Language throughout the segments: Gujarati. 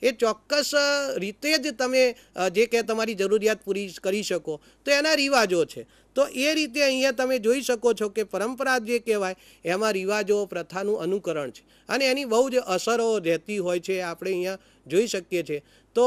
એ ચોક્કસ રીતે જ તમે જે કે તમારી જરૂરિયાત પૂરી કરી શકો તો એના રિવાજો છે તો એ રીતે અહીંયા તમે જોઈ શકો છો કે પરંપરા જે કહેવાય એમાં રિવાજો પ્રથાનું અનુકરણ છે અને એની બહુ જ અસરો રહેતી હોય છે આપણે અહીંયા જોઈ શકીએ છીએ તો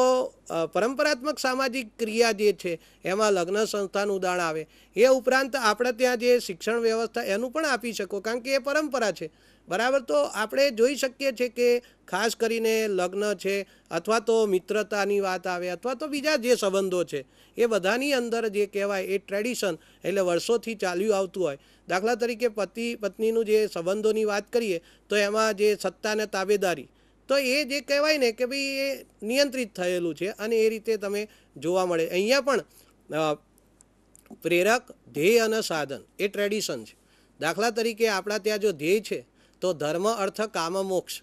પરંપરાત્મક સામાજિક ક્રિયા જે છે એમાં લગ્ન સંસ્થાનું ઉદાહરણ આવે એ ઉપરાંત આપણે ત્યાં જે શિક્ષણ વ્યવસ્થા એનું પણ આપી શકો કારણ કે એ પરંપરા છે બરાબર તો આપણે જોઈ શકીએ છીએ કે ખાસ કરીને લગ્ન છે અથવા તો મિત્રતાની વાત આવે અથવા તો બીજા જે સંબંધો છે એ બધાની અંદર જે કહેવાય એ ટ્રેડિશન એટલે વર્ષોથી ચાલ્યું આવતું હોય દાખલા તરીકે પતિ પત્નીનું જે સંબંધોની વાત કરીએ તો એમાં જે સત્તા અને તાબેદારી તો એ જે કહેવાય ને કે ભાઈ એ નિયંત્રિત થયેલું છે અને એ રીતે તમે જોવા મળે અહીંયા પણ પ્રેરક ધ્યેય અને સાધન એ ટ્રેડિશન છે દાખલા તરીકે આપણા ત્યાં જો ધ્યેય છે તો ધર્મ અર્થ કામ મોક્ષ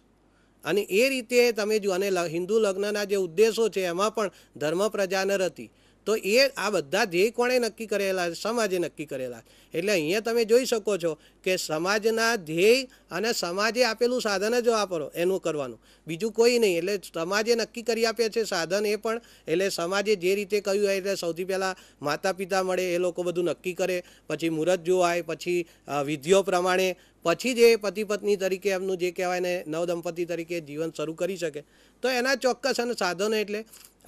અને એ રીતે તમે જો અને હિન્દુ લગ્નના જે ઉદ્દેશો છે એમાં પણ ધર્મ પ્રજાનર હતી તો એ આ બધા ધ્યેય કોણે નક્કી કરેલા સમાજે નક્કી કરેલા એટલે અહીંયા તમે જોઈ શકો છો કે સમાજના ધ્યેય અને સમાજે આપેલું સાધન જ વાપરો એનું કરવાનું બીજું કોઈ નહીં એટલે સમાજે નક્કી કરી આપે છે સાધન એ પણ એટલે સમાજે જે રીતે કહ્યું હોય એટલે સૌથી પહેલાં માતા પિતા મળે એ લોકો બધું નક્કી કરે પછી મુહૂર્ત જોવાય પછી વિધિઓ પ્રમાણે પછી જે પતિ પત્ની તરીકે એમનું જે કહેવાય ને નવદંપતિ તરીકે જીવન શરૂ કરી શકે તો એના ચોક્કસ અને સાધનો એટલે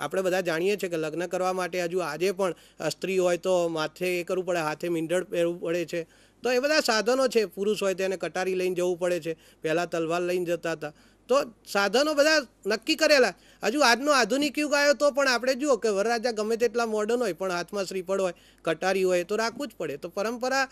આપણે બધા જાણીએ છીએ કે લગ્ન કરવા માટે હજુ આજે પણ સ્ત્રી હોય તો માથે એ કરવું પડે હાથે મીંડળ પહેરવું પડે છે તો એ બધા સાધનો છે પુરુષ હોય તેને કટારી લઈને જવું પડે છે પહેલાં તલવાર લઈને જતા હતા તો સાધનો બધા નક્કી કરેલા હજુ આજનો આધુનિક યુગ આવ્યો તો પણ આપણે જુઓ કે વરરાજા ગમે તેટલા મોડર્ન હોય પણ હાથમાં શ્રીફળ હોય કટારી હોય તો રાખવું જ પડે તો પરંપરા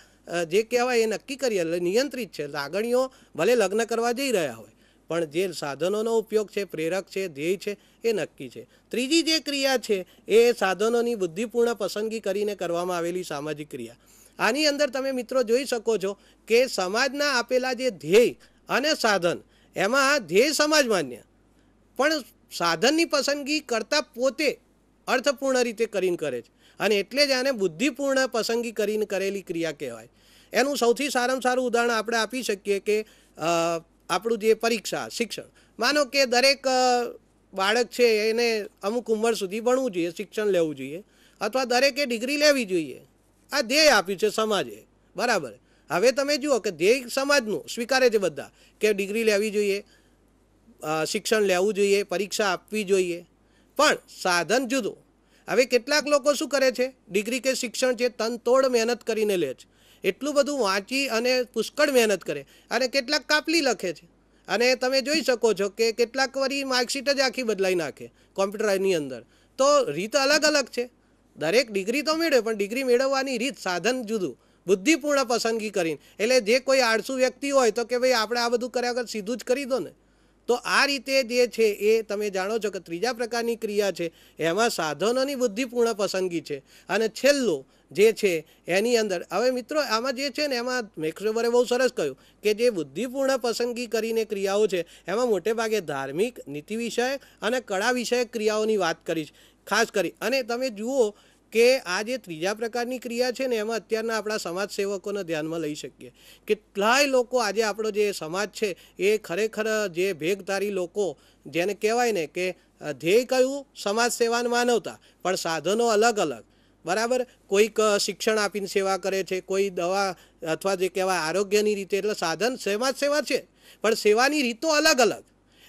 જે કહેવાય એ નક્કી કરીએ એટલે નિયંત્રિત છે લાગણીઓ ભલે લગ્ન કરવા જઈ રહ્યા હોય પણ જે સાધનોનો ઉપયોગ છે પ્રેરક છે ધ્યેય છે એ નક્કી છે ત્રીજી જે ક્રિયા છે એ સાધનોની બુદ્ધિપૂર્ણ પસંદગી કરીને કરવામાં આવેલી સામાજિક ક્રિયા આની અંદર તમે મિત્રો જોઈ શકો છો કે સમાજના આપેલા જે ધ્યેય અને સાધન એમાં ધ્યેય સમાજ માન્ય પણ સાધનની પસંદગી કરતાં પોતે અર્થપૂર્ણ રીતે કરીને કરે છે અને એટલે જ આને બુદ્ધિપૂર્ણ પસંદગી કરીને કરેલી ક્રિયા કહેવાય એનું સૌથી સારામાં સારું ઉદાહરણ આપણે આપી શકીએ કે આપણું જે પરીક્ષા શિક્ષણ માનો કે દરેક બાળક છે એને અમુક ઉંમર સુધી ભણવું જોઈએ શિક્ષણ લેવું જોઈએ અથવા દરેકે ડિગ્રી લેવી જોઈએ આ ધ્યેય આપ્યું છે સમાજે બરાબર હવે તમે જુઓ કે ધ્યેય સમાજનું સ્વીકારે છે બધા કે ડિગ્રી લેવી જોઈએ શિક્ષણ લેવું જોઈએ પરીક્ષા આપવી જોઈએ પણ સાધન જુદું હવે કેટલાક લોકો શું કરે છે ડિગ્રી કે શિક્ષણ છે તનતોડ મહેનત કરીને લે છે એટલું બધું વાંચી અને પુષ્કળ મહેનત કરે અને કેટલાક કાપલી લખે છે અને તમે જોઈ શકો છો કે કેટલાક વરી માર્કશીટ જ આખી બદલાઈ નાખે કોમ્પ્યુટરની અંદર તો રીત અલગ અલગ છે દરેક ડિગ્રી તો મેળવે પણ ડિગ્રી મેળવવાની રીત સાધન જુદું બુદ્ધિપૂર્ણ પસંદગી કરીને એટલે જે કોઈ આળસુ વ્યક્તિ હોય તો કે ભાઈ આપણે આ બધું કર્યા વગર સીધું જ કરી દો ને તો આ રીતે જે છે એ તમે જાણો છો કે ત્રીજા પ્રકારની ક્રિયા છે એમાં સાધનોની બુદ્ધિપૂર્ણ પસંદગી છે અને છેલ્લું જે છે એની અંદર હવે મિત્રો આમાં જે છે ને એમાં મેક્સોવરે બહુ સરસ કહ્યું કે જે બુદ્ધિપૂર્ણ પસંદગી કરીને ક્રિયાઓ છે એમાં મોટેભાગે ધાર્મિક નીતિ વિષય અને કળા વિષયક ક્રિયાઓની વાત કરી ખાસ કરી અને તમે જુઓ કે આ જે ત્રીજા પ્રકારની ક્રિયા છે ને એમાં અત્યારના આપણા સમાજ સેવકોને ધ્યાનમાં લઈ શકીએ કેટલાય લોકો આજે આપણો જે સમાજ છે એ ખરેખર જે ભેગધારી લોકો જેને કહેવાય ને કે ધ્યેય કયું સમાજ સેવાન માનવતા પણ સાધનો અલગ અલગ બરાબર કોઈક શિક્ષણ આપીને સેવા કરે છે કોઈ દવા અથવા જે કહેવાય આરોગ્યની રીતે એટલે સાધન સેવા સેવા છે પણ સેવાની રીતો અલગ અલગ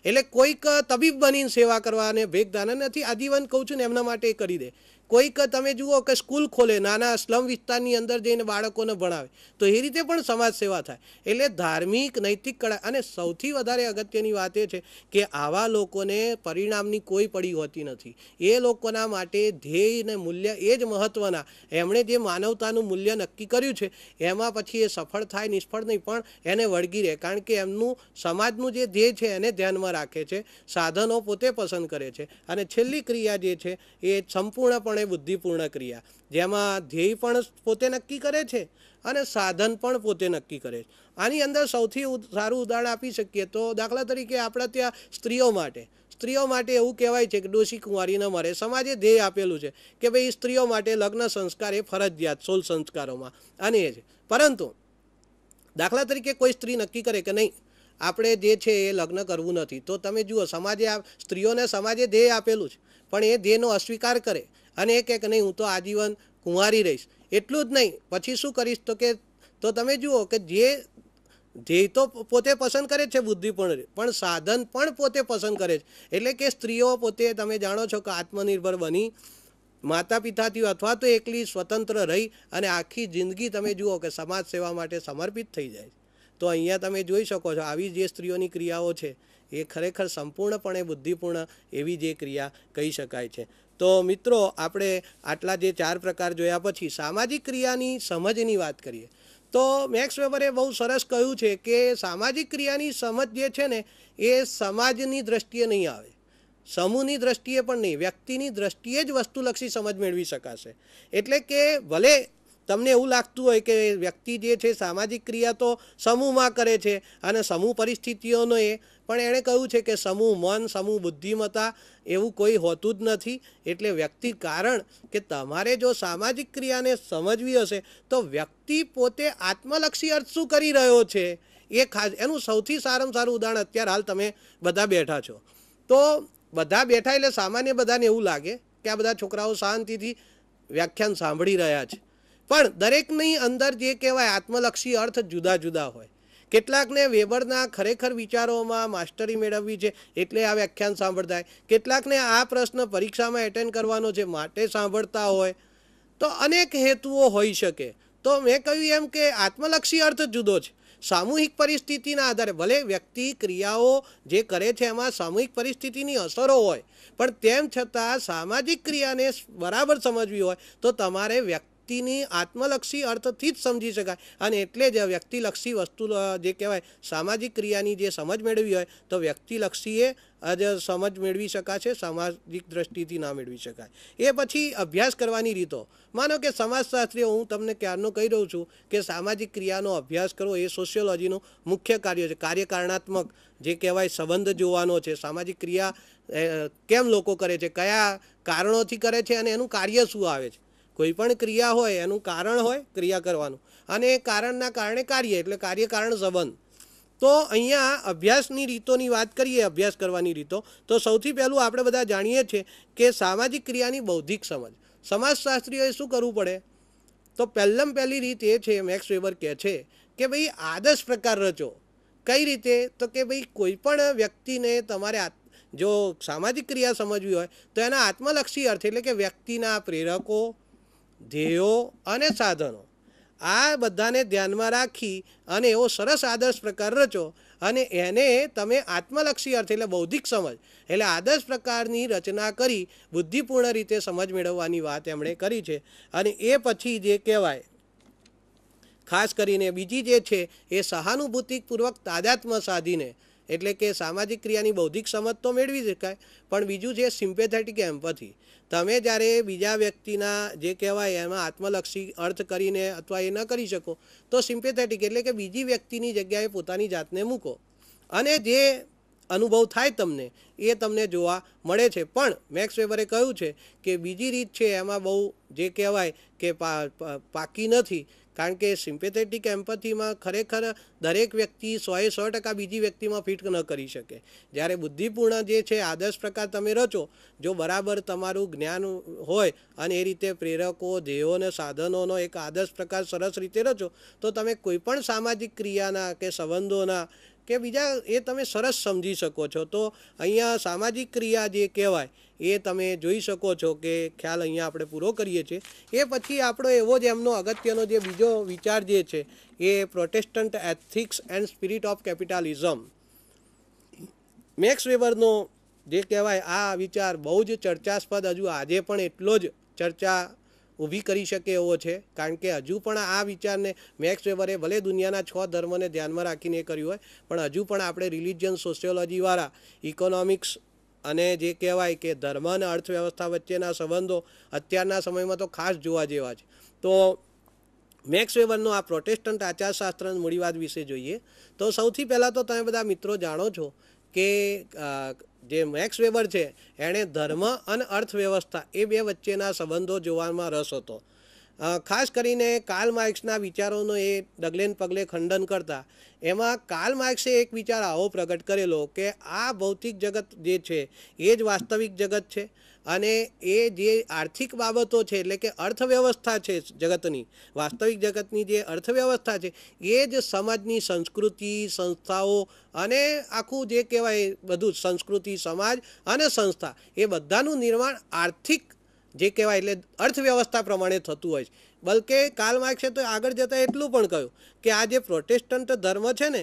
એટલે કોઈક તબીબ બનીને સેવા કરવા કરવાને ભેગદાન નથી આજીવન કહું છું ને એમના માટે એ કરી દે કોઈક તમે જુઓ કે સ્કૂલ ખોલે નાના સ્લમ વિસ્તારની અંદર જઈને બાળકોને ભણાવે તો એ રીતે પણ સમાજ સેવા થાય એટલે ધાર્મિક નૈતિક કળા અને સૌથી વધારે અગત્યની વાત એ છે કે આવા લોકોને પરિણામની કોઈ પડી હોતી નથી એ લોકોના માટે ધ્યેય ને મૂલ્ય એ જ મહત્ત્વના એમણે જે માનવતાનું મૂલ્ય નક્કી કર્યું છે એમાં પછી એ સફળ થાય નિષ્ફળ નહીં પણ એને વળગી રહે કારણ કે એમનું સમાજનું જે ધ્યેય છે એને ધ્યાનમાં રાખે છે સાધનો પોતે પસંદ કરે છે અને છેલ્લી ક્રિયા જે છે એ સંપૂર્ણપણે પણ એ બુદ્ધિપૂર્ણ ક્રિયા જેમાં ધ્યેય પણ પોતે નક્કી કરે છે અને સાધન પણ પોતે નક્કી કરે છે આની અંદર સૌથી સારું ઉદાહરણ આપી શકીએ તો દાખલા તરીકે આપણા ત્યાં સ્ત્રીઓ માટે સ્ત્રીઓ માટે એવું કહેવાય છે કે ડોશી કુંવારી ન મરે સમાજે ધ્યેય આપેલું છે કે ભાઈ સ્ત્રીઓ માટે લગ્ન સંસ્કાર એ ફરજિયાત સોલ સંસ્કારોમાં અને એ છે પરંતુ દાખલા તરીકે કોઈ સ્ત્રી નક્કી કરે કે નહીં આપણે જે છે એ લગ્ન કરવું નથી તો તમે જુઓ સમાજે આ સ્ત્રીઓને સમાજે ધ્યેય આપેલું છે પણ એ ધ્યેયનો અસ્વીકાર કરે અને એ કહે કે નહીં હું તો આજીવન કુંવારી રહીશ એટલું જ નહીં પછી શું કરીશ તો કે તો તમે જુઓ કે જે ધ્યેય તો પોતે પસંદ કરે છે બુદ્ધિપૂર્ણ પણ પણ સાધન પણ પોતે પસંદ કરે છે એટલે કે સ્ત્રીઓ પોતે તમે જાણો છો કે આત્મનિર્ભર બની માતા પિતાથી અથવા તો એકલી સ્વતંત્ર રહી અને આખી જિંદગી તમે જુઓ કે સમાજ સેવા માટે સમર્પિત થઈ જાય તો અહીંયા તમે જોઈ શકો છો આવી જે સ્ત્રીઓની ક્રિયાઓ છે એ ખરેખર સંપૂર્ણપણે બુદ્ધિપૂર્ણ એવી જે ક્રિયા કહી શકાય છે તો મિત્રો આપણે આટલા જે ચાર પ્રકાર જોયા પછી સામાજિક ક્રિયાની સમજની વાત કરીએ તો મેક્સ વેબરે બહુ સરસ કહ્યું છે કે સામાજિક ક્રિયાની સમજ જે છે ને એ સમાજની દ્રષ્ટિએ નહીં આવે સમૂહની દ્રષ્ટિએ પણ નહીં વ્યક્તિની દ્રષ્ટિએ જ વસ્તુલક્ષી સમજ મેળવી શકાશે એટલે કે ભલે તમને એવું લાગતું હોય કે વ્યક્તિ જે છે સામાજિક ક્રિયા તો સમૂહમાં કરે છે અને સમૂહ પરિસ્થિતિઓનો એ પણ એણે કહ્યું છે કે સમૂહ મન સમૂહ બુદ્ધિમત્તા એવું કોઈ હોતું જ નથી એટલે વ્યક્તિ કારણ કે તમારે જો સામાજિક ક્રિયાને સમજવી હશે તો વ્યક્તિ પોતે આત્મલક્ષી અર્થ શું કરી રહ્યો છે એ ખાસ એનું સૌથી સારામાં સારું ઉદાહરણ અત્યારે હાલ તમે બધા બેઠા છો તો બધા બેઠા એટલે સામાન્ય બધાને એવું લાગે કે આ બધા છોકરાઓ શાંતિથી વ્યાખ્યાન સાંભળી રહ્યા છે પણ દરેકની અંદર જે કહેવાય આત્મલક્ષી અર્થ જુદા જુદા હોય કેટલાકને વેબરના ખરેખર વિચારોમાં માસ્ટરી મેળવવી છે એટલે આ વ્યાખ્યાન સાંભળતા હોય કેટલાકને આ પ્રશ્ન પરીક્ષામાં એટેન્ડ કરવાનો છે માટે સાંભળતા હોય તો અનેક હેતુઓ હોઈ શકે તો મેં કહ્યું એમ કે આત્મલક્ષી અર્થ જુદો છે સામૂહિક પરિસ્થિતિના આધારે ભલે વ્યક્તિ ક્રિયાઓ જે કરે છે એમાં સામૂહિક પરિસ્થિતિની અસરો હોય પણ તેમ છતાં સામાજિક ક્રિયાને બરાબર સમજવી હોય તો તમારે વ્યક્તિ વ્યક્તિની આત્મલક્ષી અર્થથી જ સમજી શકાય અને એટલે જ વ્યક્તિલક્ષી વસ્તુ જે કહેવાય સામાજિક ક્રિયાની જે સમજ મેળવી હોય તો વ્યક્તિલક્ષીએ આજે સમજ મેળવી શકાશે સામાજિક દ્રષ્ટિથી ના મેળવી શકાય એ પછી અભ્યાસ કરવાની રીતો માનો કે સમાજશાસ્ત્રીઓ હું તમને ક્યારનો કહી રહું છું કે સામાજિક ક્રિયાનો અભ્યાસ કરવો એ સોશિયોલોજીનું મુખ્ય કાર્ય છે કાર્યકારણાત્મક જે કહેવાય સંબંધ જોવાનો છે સામાજિક ક્રિયા કેમ લોકો કરે છે કયા કારણોથી કરે છે અને એનું કાર્ય શું આવે છે કોઈ પણ ક્રિયા હોય એનું કારણ હોય ક્રિયા કરવાનું અને એ કારણના કારણે કાર્ય એટલે કાર્ય કારણ સંબંધ તો અહીંયા અભ્યાસની રીતોની વાત કરીએ અભ્યાસ કરવાની રીતો તો સૌથી પહેલું આપણે બધા જાણીએ છીએ કે સામાજિક ક્રિયાની બૌદ્ધિક સમજ સમાજશાસ્ત્રીઓએ શું કરવું પડે તો પહેલમ પહેલી રીત એ છે મેક્સ વેબર કહે છે કે ભાઈ આદર્શ પ્રકાર રચો કઈ રીતે તો કે ભાઈ કોઈ પણ વ્યક્તિને તમારે જો સામાજિક ક્રિયા સમજવી હોય તો એના આત્મલક્ષી અર્થ એટલે કે વ્યક્તિના પ્રેરકો ધ્યેયો અને સાધનો આ બધાને ધ્યાનમાં રાખી અને એવો સરસ આદર્શ પ્રકાર રચો અને એને તમે આત્મલક્ષી અર્થ એટલે બૌદ્ધિક સમજ એટલે આદર્શ પ્રકારની રચના કરી બુદ્ધિપૂર્ણ રીતે સમજ મેળવવાની વાત એમણે કરી છે અને એ પછી જે કહેવાય ખાસ કરીને બીજી જે છે એ સહાનુભૂતિપૂર્વક તાદાત્મ સાધીને એટલે કે સામાજિક ક્રિયાની બૌદ્ધિક સમજ તો મેળવી શકાય પણ બીજું જે સિમ્પેથેટિક એમ્પથી તમે જ્યારે બીજા વ્યક્તિના જે કહેવાય એમાં આત્મલક્ષી અર્થ કરીને અથવા એ ન કરી શકો તો સિમ્પેથેટિક એટલે કે બીજી વ્યક્તિની જગ્યાએ પોતાની જાતને મૂકો અને જે અનુભવ થાય તમને એ તમને જોવા મળે છે પણ મેક્સ વેબરે કહ્યું છે કે બીજી રીત છે એમાં બહુ જે કહેવાય કે પાકી નથી કારણ કે સિમ્પેથેટિક એમ્પથીમાં ખરેખર દરેક વ્યક્તિ સોએ સો ટકા બીજી વ્યક્તિમાં ફિટ ન કરી શકે જ્યારે બુદ્ધિપૂર્ણ જે છે આદર્શ પ્રકાર તમે રચો જો બરાબર તમારું જ્ઞાન હોય અને એ રીતે પ્રેરકો ધ્યેયોને સાધનોનો એક આદર્શ પ્રકાર સરસ રીતે રચો તો તમે કોઈપણ સામાજિક ક્રિયાના કે સંબંધોના કે બીજા એ તમે સરસ સમજી શકો છો તો અહીંયા સામાજિક ક્રિયા જે કહેવાય એ તમે જોઈ શકો છો કે ખ્યાલ અહીંયા આપણે પૂરો કરીએ છીએ એ પછી આપણો એવો જ એમનો અગત્યનો જે બીજો વિચાર જે છે એ Protestant ethics and spirit of capitalism Max વેબરનો જે કહેવાય આ વિચાર બહુ જ ચર્ચાસ્પદ હજુ આજે પણ એટલો જ ચર્ચા ઊભી કરી શકે એવો છે કારણ કે હજુ પણ આ વિચારને મેક્સ વેબરે ભલે દુનિયાના છ ધર્મને ધ્યાનમાં રાખીને કર્યું હોય પણ હજુ પણ આપણે રિલિજન સોશિયોલોજીવાળા ઇકોનોમિક્સ અને જે કહેવાય કે ધર્મ અને અર્થવ્યવસ્થા વચ્ચેના સંબંધો અત્યારના સમયમાં તો ખાસ જોવા જેવા છે તો મેક્સ વેબરનો આ પ્રોટેસ્ટન્ટ આચારશાસ્ત્ર મૂડીવાદ વિશે જોઈએ તો સૌથી પહેલાં તો તમે બધા મિત્રો જાણો છો કે જે મેક્સ વેબર છે એણે ધર્મ અને અર્થવ્યવસ્થા એ બે વચ્ચેના સંબંધો જોવામાં રસ હતો ખાસ કરીને કાર્લ માર્ક્સના વિચારોનો એ ડગલેન પગલે ખંડન કરતા એમાં કાર્લ માર્ક્સે એક વિચાર આવો પ્રગટ કરેલો કે આ ભૌતિક જગત જે છે એ જ વાસ્તવિક જગત છે અને એ જે આર્થિક બાબતો છે એટલે કે અર્થવ્યવસ્થા છે જગતની વાસ્તવિક જગતની જે અર્થવ્યવસ્થા છે એ જ સમાજની સંસ્કૃતિ સંસ્થાઓ અને આખું જે કહેવાય બધું સંસ્કૃતિ સમાજ અને સંસ્થા એ બધાનું નિર્માણ આર્થિક જે કહેવાય એટલે અર્થવ્યવસ્થા પ્રમાણે થતું હોય છે બલકે કાલ માર્ક્ષે તો આગળ જતાં એટલું પણ કહ્યું કે આ જે પ્રોટેસ્ટન્ટ ધર્મ છે ને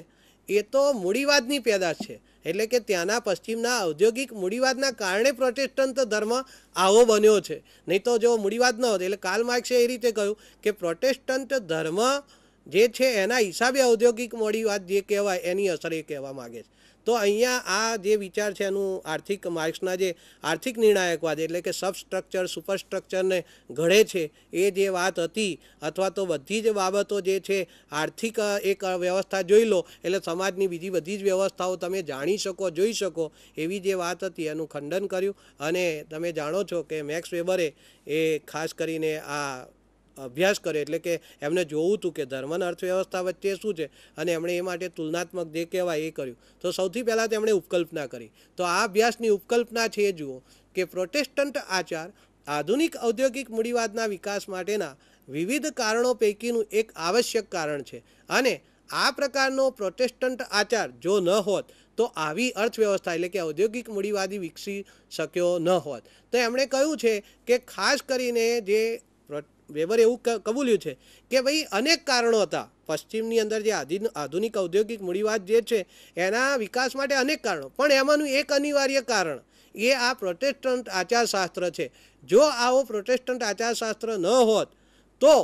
એ તો મૂડીવાદની પેદાશ છે એટલે કે ત્યાંના પશ્ચિમના ઔદ્યોગિક મૂડીવાદના કારણે પ્રોટેસ્ટન્ટ ધર્મ આવો બન્યો છે નહીં તો જો મૂડીવાદ ન હોત એટલે કાલ માર્ક્ષે એ રીતે કહ્યું કે પ્રોટેસ્ટન્ટ ધર્મ જે છે એના હિસાબે ઔદ્યોગિક મૂડીવાદ જે કહેવાય એની અસર એ કહેવા માગે છે તો અહીંયા આ જે વિચાર છે એનું આર્થિક માર્ક્સના જે આર્થિક નિર્ણાયકવાદ એટલે કે સબસ્ટ્રક્ચર સુપરસ્ટ્રક્ચરને ઘડે છે એ જે વાત હતી અથવા તો બધી જ બાબતો જે છે આર્થિક એક વ્યવસ્થા જોઈ લો એટલે સમાજની બીજી બધી જ વ્યવસ્થાઓ તમે જાણી શકો જોઈ શકો એવી જે વાત હતી એનું ખંડન કર્યું અને તમે જાણો છો કે મેક્સ વેબરે એ ખાસ કરીને આ અભ્યાસ કરે એટલે કે એમને જોવું હતું કે ધર્મના અર્થવ્યવસ્થા વચ્ચે શું છે અને એમણે એ માટે તુલનાત્મક જે કહેવાય એ કર્યું તો સૌથી પહેલાં તેમણે ઉપકલ્પના કરી તો આ અભ્યાસની ઉપકલ્પના છે એ જુઓ કે પ્રોટેસ્ટન્ટ આચાર આધુનિક ઔદ્યોગિક મૂડીવાદના વિકાસ માટેના વિવિધ કારણો પૈકીનું એક આવશ્યક કારણ છે અને આ પ્રકારનો પ્રોટેસ્ટન્ટ આચાર જો ન હોત તો આવી અર્થવ્યવસ્થા એટલે કે ઔદ્યોગિક મૂડીવાદી વિકસી શક્યો ન હોત તો એમણે કહ્યું છે કે ખાસ કરીને જે વેબરે એવું કબૂલ્યું છે કે ભાઈ અનેક કારણો હતા પશ્ચિમની અંદર જે આધુનિક ઔદ્યોગિક મૂડીવાદ જે છે એના વિકાસ માટે અનેક કારણો પણ એમાંનું એક અનિવાર્ય કારણ એ આ પ્રોટેસ્ટન્ટ આચારશાસ્ત્ર છે જો આવો પ્રોટેસ્ટન્ટ આચારશાસ્ત્ર ન હોત તો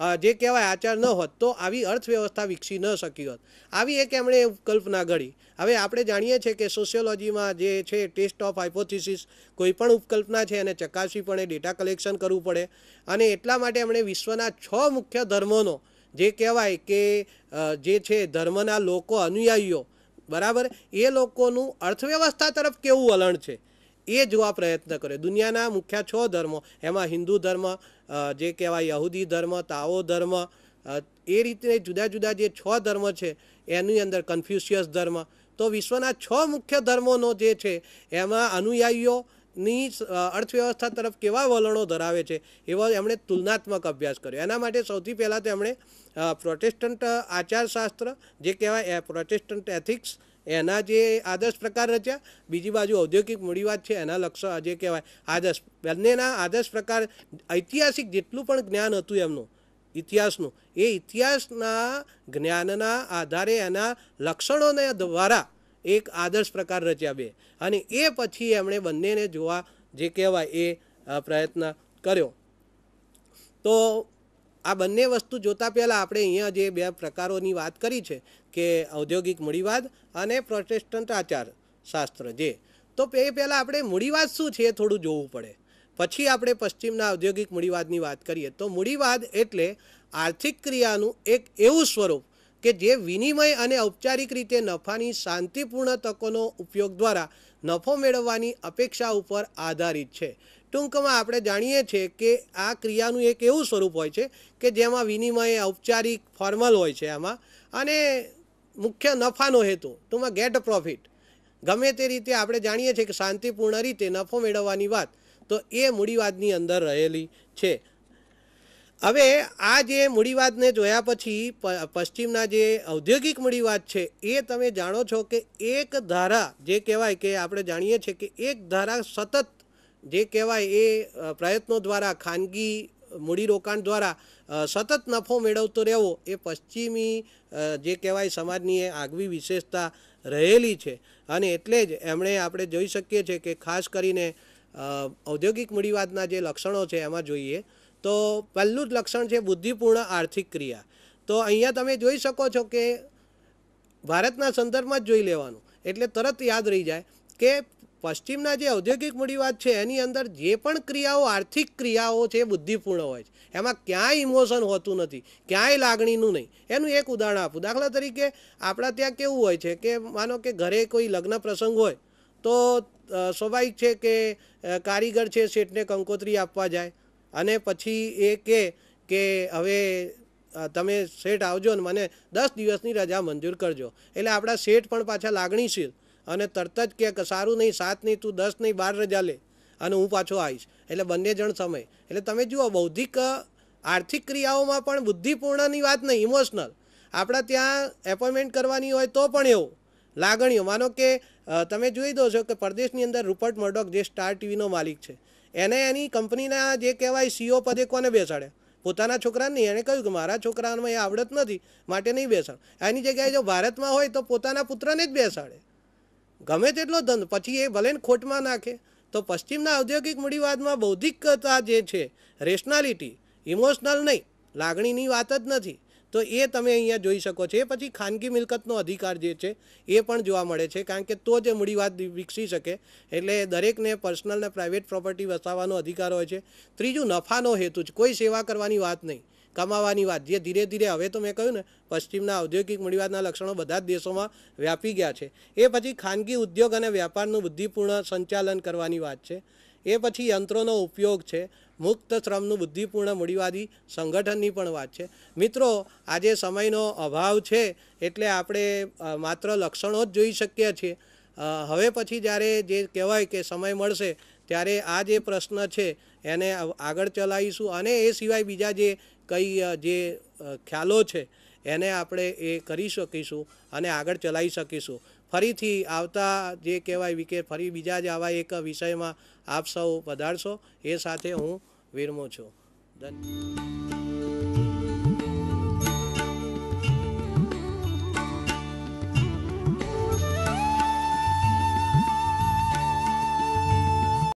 જે કહેવાય આચાર ન હોત તો આવી અર્થવ્યવસ્થા વિકસી ન શકી હોત આવી એક એમણે કલ્પના ઘડી હવે આપણે જાણીએ છીએ કે સોશિયોલોજીમાં જે છે ટેસ્ટ ઓફ હાઇપોથિસિસ કોઈ પણ ઉપકલ્પના છે એને ચકાસી પડે ડેટા કલેક્શન કરવું પડે અને એટલા માટે એમણે વિશ્વના છ મુખ્ય ધર્મોનો જે કહેવાય કે જે છે ધર્મના લોકો અનુયાયીઓ બરાબર એ લોકોનું અર્થવ્યવસ્થા તરફ કેવું વલણ છે એ જોવા પ્રયત્ન કર્યો દુનિયાના મુખ્ય છ ધર્મો એમાં હિન્દુ ધર્મ જે કહેવાય યહૂદી ધર્મ તાઓ ધર્મ એ રીતે જુદા જુદા જે છ ધર્મ છે એની અંદર કન્ફ્યુશિયસ ધર્મ તો વિશ્વના છ મુખ્ય ધર્મોનો જે છે એમાં અનુયાયીઓની ની અર્થવ્યવસ્થા તરફ કેવા વલણો ધરાવે છે એવો એમણે તુલનાત્મક અભ્યાસ કર્યો એના માટે સૌથી પહેલાં તેમણે પ્રોટેસ્ટન્ટ આચારશાસ્ત્ર જે કહેવાય પ્રોટેસ્ટન્ટ એથિક્સ એના જે આદર્શ પ્રકાર રચ્યા બીજી બાજુ ઔદ્યોગિક મૂડીવાદ છે એના લક્ષ્ય જે કહેવાય આદર્શ બંનેના આદર્શ પ્રકાર ઐતિહાસિક જેટલું પણ જ્ઞાન હતું એમનું ઇતિહાસનું એ ઇતિહાસના જ્ઞાનના આધારે એના લક્ષણોને દ્વારા એક આદર્શ પ્રકાર રચ્યા બે અને એ પછી એમણે બંનેને જોવા જે કહેવાય એ પ્રયત્ન કર્યો તો આ બંને વસ્તુ જોતાં પહેલાં આપણે અહીંયા જે બે પ્રકારોની વાત કરી છે કે ઔદ્યોગિક મૂડીવાદ અને પ્રોટેસ્ટન્ટ આચાર શાસ્ત્ર જે તો એ પહેલાં આપણે મૂડીવાદ શું છે એ થોડું જોવું પડે પછી આપણે પશ્ચિમના ઔદ્યોગિક મૂડીવાદની વાત કરીએ તો મૂડીવાદ એટલે આર્થિક ક્રિયાનું એક એવું સ્વરૂપ કે જે વિનિમય અને ઔપચારિક રીતે નફાની શાંતિપૂર્ણ તકોનો ઉપયોગ દ્વારા નફો મેળવવાની અપેક્ષા ઉપર આધારિત છે ટૂંકમાં આપણે જાણીએ છીએ કે આ ક્રિયાનું એક એવું સ્વરૂપ હોય છે કે જેમાં વિનિમય ઔપચારિક ફોર્મલ હોય છે આમાં અને મુખ્ય નફાનો હેતુ ટૂંકમાં ગેટ પ્રોફિટ ગમે તે રીતે આપણે જાણીએ છીએ કે શાંતિપૂર્ણ રીતે નફો મેળવવાની વાત તો એ મૂડીવાદની અંદર રહેલી છે હવે આ જે મૂડીવાદને જોયા પછી પશ્ચિમના જે ઔદ્યોગિક મૂડીવાદ છે એ તમે જાણો છો કે એક ધારા જે કહેવાય કે આપણે જાણીએ છીએ કે એક ધારા સતત જે કહેવાય એ પ્રયત્નો દ્વારા ખાનગી મૂડીરોકાણ દ્વારા સતત નફો મેળવતો રહેવો એ પશ્ચિમી જે કહેવાય સમાજની એ આગવી વિશેષતા રહેલી છે અને એટલે જ એમણે આપણે જોઈ શકીએ છીએ કે ખાસ કરીને ઔદ્યોગિક મૂડીવાદના જે લક્ષણો છે એમાં જોઈએ તો પહેલું જ લક્ષણ છે બુદ્ધિપૂર્ણ આર્થિક ક્રિયા તો અહીંયા તમે જોઈ શકો છો કે ભારતના સંદર્ભમાં જ જોઈ લેવાનું એટલે તરત યાદ રહી જાય કે પશ્ચિમના જે ઔદ્યોગિક મૂડીવાદ છે એની અંદર જે પણ ક્રિયાઓ આર્થિક ક્રિયાઓ છે બુદ્ધિપૂર્ણ હોય છે એમાં ક્યાંય ઇમોશન હોતું નથી ક્યાંય લાગણીનું નહીં એનું એક ઉદાહરણ આપું દાખલા તરીકે આપણા ત્યાં કેવું હોય છે કે માનો કે ઘરે કોઈ લગ્ન પ્રસંગ હોય તો સ્વાભાવિક છે કે કારીગર છે શેઠને કંકોત્રી આપવા જાય અને પછી એ કે કે હવે તમે શેઠ આવજો ને મને દસ દિવસની રજા મંજૂર કરજો એટલે આપણા શેઠ પણ પાછા લાગણીશીલ અને તરત જ કહે કે સારું નહીં સાત નહીં તું દસ નહીં બાર રજા લે અને હું પાછો આવીશ એટલે બંને જણ સમય એટલે તમે જુઓ બૌદ્ધિક આર્થિક ક્રિયાઓમાં પણ બુદ્ધિપૂર્ણની વાત નહીં ઇમોશનલ આપણા ત્યાં એપોઇન્ટમેન્ટ કરવાની હોય તો પણ એવું લાગણીઓ માનો કે તમે જોઈ દો છો કે પરદેશની અંદર રૂપર્ટ મોડોક જે સ્ટાર ટીવીનો માલિક છે એને એની કંપનીના જે કહેવાય સીઓ પદે કોને બેસાડ્યા પોતાના છોકરાને નહીં એણે કહ્યું કે મારા છોકરામાં એ આવડત નથી માટે નહીં બેસાડ એની જગ્યાએ જો ભારતમાં હોય તો પોતાના પુત્રને જ બેસાડે ગમે તેટલો ધન પછી એ ભલે ખોટમાં નાખે તો પશ્ચિમના ઔદ્યોગિક મૂડીવાદમાં બૌદ્ધિકતા જે છે રેશનાલિટી ઇમોશનલ નહીં લાગણીની વાત જ નથી તો એ તમે અહીંયા જોઈ શકો છો એ પછી ખાનગી મિલકતનો અધિકાર જે છે એ પણ જોવા મળે છે કારણ કે તો જે મૂડીવાદ વિકસી શકે એટલે દરેકને પર્સનલ ને પ્રાઇવેટ પ્રોપર્ટી વસાવવાનો અધિકાર હોય છે ત્રીજું નફાનો હેતુ જ કોઈ સેવા કરવાની વાત નહીં કમાવાની વાત જે ધીરે ધીરે હવે તો મેં કહ્યું ને પશ્ચિમના ઔદ્યોગિક મૂડીવાદના લક્ષણો બધા જ દેશોમાં વ્યાપી ગયા છે એ પછી ખાનગી ઉદ્યોગ અને વ્યાપારનું બુદ્ધિપૂર્ણ સંચાલન કરવાની વાત છે એ પછી યંત્રોનો ઉપયોગ છે મુક્ત શ્રમનું બુદ્ધિપૂર્ણ મૂડીવાદી સંગઠનની પણ વાત છે મિત્રો આજે સમયનો અભાવ છે એટલે આપણે માત્ર લક્ષણો જ જોઈ શકીએ છીએ હવે પછી જ્યારે જે કહેવાય કે સમય મળશે ત્યારે આ જે પ્રશ્ન છે એને આગળ ચલાવીશું અને એ સિવાય બીજા જે કઈ જે ખ્યાલો છે એને આપણે એ કરી શકીશું અને આગળ ચલાવી શકીશું ફરીથી આવતા જે કહેવાય વિકે ફરી બીજા જ આવા એક વિષયમાં આપ સૌ પધારશો એ સાથે હું વિરમું છું ધન્યવાદ